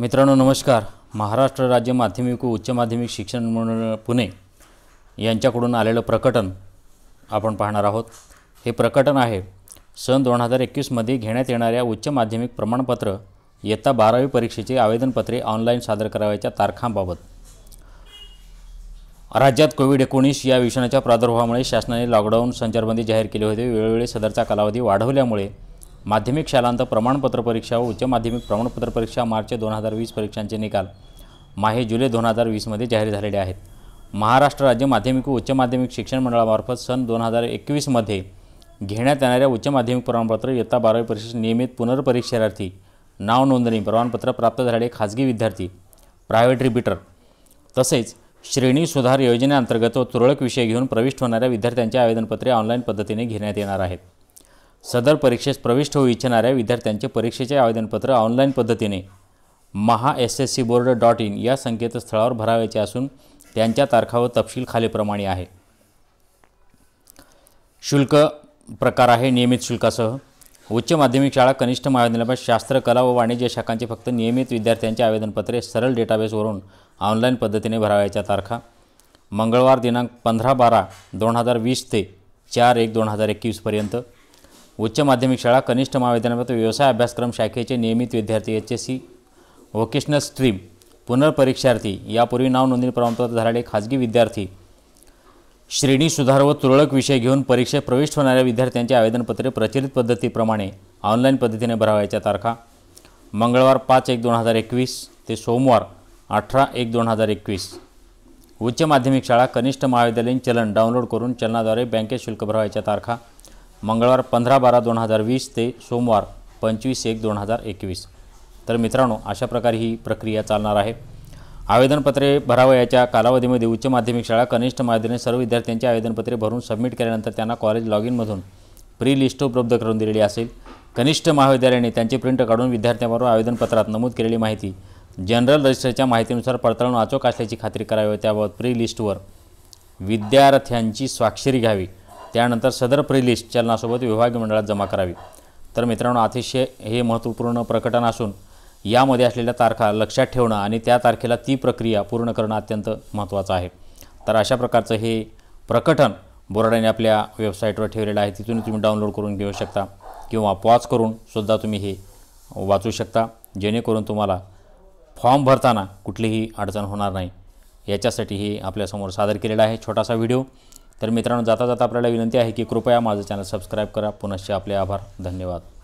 मित्रांनो नमस्कार महाराष्ट्र राज्य माध्यमिक व उच्च माध्यमिक शिक्षण मंडळ पुणे यांच्याकडून आलेलं प्रकटन आपण पाहणार आहोत हे प्रकटन आहे सन दोन हजार एकवीसमध्ये घेण्यात येणाऱ्या उच्च माध्यमिक प्रमाणपत्र इयत्ता बारावी परीक्षेचे आवेदनपत्रे ऑनलाईन सादर करावयाच्या तारखांबाबत राज्यात कोविड एकोणीस या विषाणूच्या प्रादुर्भावामुळे शासनाने लॉकडाऊन संचारबंदी जाहीर केली होती वेळोवेळी सदरचा कालावधी वाढवल्यामुळे माध्यमिक शालांत प्रमाणपत्र परीक्षा व उच्च माध्यमिक प्रमाणपत्र परीक्षा मार्च दोन हजार वीस परीक्षांचे निकाल माहे जुलै दोन हजार वीसमध्ये जाहीर झालेले आहेत महाराष्ट्र राज्य माध्यमिक व उच्च माध्यमिक शिक्षण मंडळामार्फत सन दोन हजार एकवीसमध्ये घेण्यात येणाऱ्या उच्च माध्यमिक प्रमाणपत्र इयत्ता बारावी परीक्षेचे नियमित पुनर्परीक्षार्थी नाव नोंदणी प्रमाणपत्र प्राप्त झालेले खाजगी विद्यार्थी प्रायव्हेट रिपीटर तसेच श्रेणी सुधार योजनेअंतर्गत व तुरळक विषय घेऊन प्रविष्ट होणाऱ्या विद्यार्थ्यांचे आवेदनपत्रे ऑनलाईन पद्धतीने घेण्यात येणार आहेत सदर परीक्षेस प्रविष्ट होऊ इच्छिणाऱ्या विद्यार्थ्यांचे परीक्षेचे आवेदनपत्र ऑनलाईन पद्धतीने Maha S S C board dot in या संकेतस्थळावर भरावायचे असून त्यांच्या तारखा व तपशील खालीप्रमाणे आहे शुल्क प्रकार आहे नियमित शुल्कासह उच्च माध्यमिक शाळा कनिष्ठ महाविद्यालयात शास्त्र कला व वाणिज्य शाखांचे फक्त नियमित विद्यार्थ्यांचे आवेदनपत्रे सरळ डेटाबेसवरून ऑनलाईन पद्धतीने भरावायच्या तारखा मंगळवार दिनांक पंधरा बारा दोन हजार वीस ते चार एक दोन हजार एकवीसपर्यंत उच्च माध्यमिक शाळा कनिष्ठ महाविद्यालयात व्यवसाय अभ्यासक्रम शाखेचे नियमित विद्यार्थी H S C vocational stream पुनर्परीक्षार्थी यापूर्वी नाव नोंदणी प्रमाणपत्र झालेले खाजगी विद्यार्थी श्रेणी सुधार व तुरळक विषय घेऊन परीक्षेत प्रविष्ट होणाऱ्या विद्यार्थ्यांचे आवेदनपत्रे प्रचलित पद्धतीप्रमाणे ऑनलाईन पद्धतीने भरावायच्या तारखा मंगळवार पाच एक दोन हजार एकवीस ते सोमवार अठरा एक दोन हजार एकवीस उच्च माध्यमिक शाळा कनिष्ठ महाविद्यालयीन चलन डाउनलोड करून चलनाद्वारे बँकेत शुल्क भरावायच्या तारखा मंगळवार पंधरा बारा दोन हजार वीस ते सोमवार पंचवीस एक दोन हजार एकवीस तर मित्रांनो अशा प्रकारे ही प्रक्रिया चालणार आहे आवेदनपत्रे भरावयाच्या कालावधीमध्ये उच्च माध्यमिक शाळा कनिष्ठ माध्यमिक सर्व विद्यार्थ्यांची आवेदनपत्रे भरून सबमिट केल्यानंतर त्यांना कॉलेज लॉग इनमधून प्री लिस्ट उपलब्ध करून दिलेली असेल कनिष्ठ महाविद्यालयाने त्यांची प्रिंट काढून विद्यार्थ्यांबरोबर आवेदनपत्रात नमूद केलेली माहिती जनरल रजिस्टरच्या माहितीनुसार पडताळून अचूक असल्याची खात्री करावी त्याबाबत प्री लिस्टवर विद्यार्थ्यांची स्वाक्षरी घ्यावी त्यानंतर सदर प्रिलिस्ट चलनासोबत विभागीय मंडळात जमा करावी तर मित्रांनो अतिशय हे महत्त्वपूर्ण प्रकटन असून यामध्ये असलेल्या तारखा लक्षात ठेवणं आणि त्या तारखेला ती प्रक्रिया पूर्ण करणं अत्यंत महत्त्वाचं आहे तर अशा प्रकारचं हे प्रकटन बोर्डाने आपल्या वेबसाईटवर ठेवलेलं आहे तिथून तुम्ही डाउनलोड करून घेऊ शकता किंवा पॉज करून सुद्धा तुम्ही हे वाचू शकता जेणेकरून तुम्हाला फॉर्म भरताना कुठलीही अडचण होणार नाही याच्यासाठी हे आपल्यासमोर सादर केलेला आहे छोटासा व्हिडिओ तर मित्रांनो जाता जाता आपल्याला विनंती आहे की कृपया माझं चॅनल सबस्क्राईब करा पुनश्च आपले आभार धन्यवाद